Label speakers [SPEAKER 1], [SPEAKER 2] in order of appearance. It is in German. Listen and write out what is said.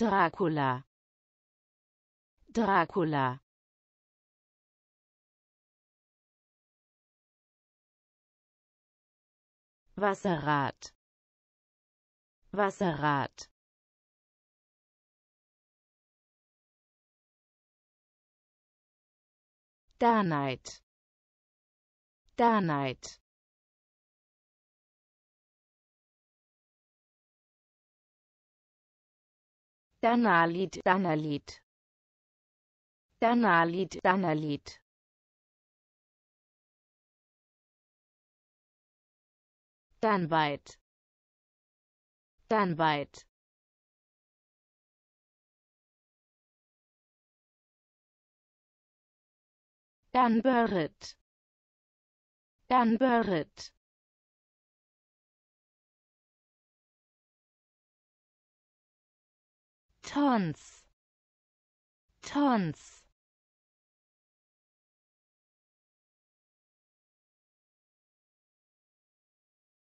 [SPEAKER 1] Dracula Dracula Wasserrad Wasserrad Darnheit Darnheit Danalit, Danalit. Danalit, Danalit. Dann weit. Dann weit. Dann Burrit. Dann Burrit. tons tons